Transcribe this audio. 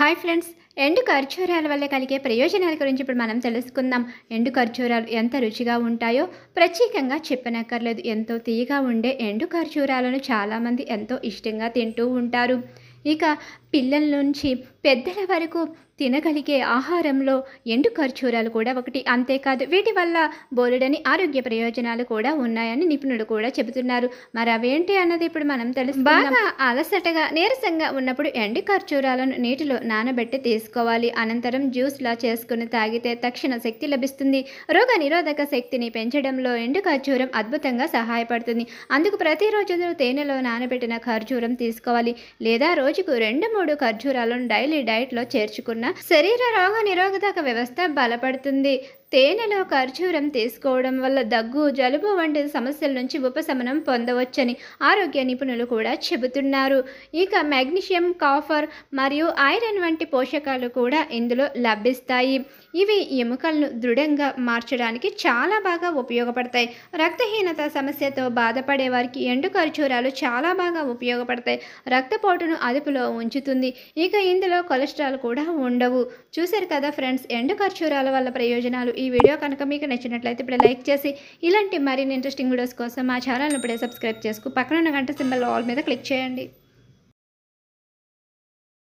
hi friends ఎండు ఖర్జూరాల వల్ల కలిగే ప్రయోజనాల గురించి ఇప్పుడు మనం తెలుసుకుందాం ఎండు ఖర్జూరాలు ఎంత రుచిగా ఉంటాయో ప్రత్యేకంగా చెప్పనక్కర్లేదు ఎంతో తీయగా ఉండే ఎండు ఖర్జూరాలను చాలామంది ఎంతో ఇష్టంగా తింటూ ఉంటారు ఇక పిల్లల నుంచి పెద్దల వరకు తినగలిగే ఆహారంలో ఎండు ఖర్చూరాలు కూడా ఒకటి అంతేకాదు వీటి వల్ల బోలెడని ఆరోగ్య ప్రయోజనాలు కూడా ఉన్నాయని నిపుణులు కూడా చెబుతున్నారు మరి అవేంటి అన్నది ఇప్పుడు మనం తెలుసు బాగా అలసటగా నీరసంగా ఉన్నప్పుడు ఎండు ఖర్చూరాలను నీటిలో నానబెట్టి తీసుకోవాలి అనంతరం జ్యూస్లా చేసుకుని తాగితే తక్షణ శక్తి లభిస్తుంది రోగ నిరోధక శక్తిని పెంచడంలో ఎండు ఖర్చూరం అద్భుతంగా సహాయపడుతుంది అందుకు ప్రతిరోజు తేనెలో నానబెట్టిన ఖర్జూరం తీసుకోవాలి లేదా రోజుకు రెండు మూడు ఖర్జూరాలను డైలీ డైట్లో చేర్చుకున్న శరీర రోగ నిరోధక వ్యవస్థ బలపడుతుంది తేనెలో ఖర్జూరం తీసుకోవడం వల్ల దగ్గు జలుబు వంటి సమస్యల నుంచి ఉపశమనం పొందవచ్చని ఆరోగ్య నిపుణులు కూడా చెబుతున్నారు ఇక మెగ్నీషియం కాఫర్ మరియు ఐరన్ వంటి పోషకాలు కూడా ఇందులో లభిస్తాయి ఇవి ఎముకలను దృఢంగా మార్చడానికి చాలా బాగా ఉపయోగపడతాయి రక్తహీనత సమస్యతో బాధపడే వారికి ఎండు ఖర్జూరాలు చాలా బాగా ఉపయోగపడతాయి రక్తపోటును అదుపులో ఉంచుతుంది ఇక ఇందులో కొలెస్ట్రాల్ కూడా ఉండవు చూశారు కదా ఫ్రెండ్స్ ఎండు ఖర్జూరాల వల్ల ప్రయోజనాలు ఈ వీడియో కనుక మీకు నచ్చినట్లయితే ఇప్పుడు లైక్ చేసి ఇలాంటి మరిన్ని ఇంట్రెస్టింగ్ వీడియోస్ కోసం మా ఛానల్ను ఇప్పుడే సబ్స్క్రైబ్ చేసుకు పక్కన ఉన్న గంట సింబల్ ఆల్ మీద క్లిక్ చేయండి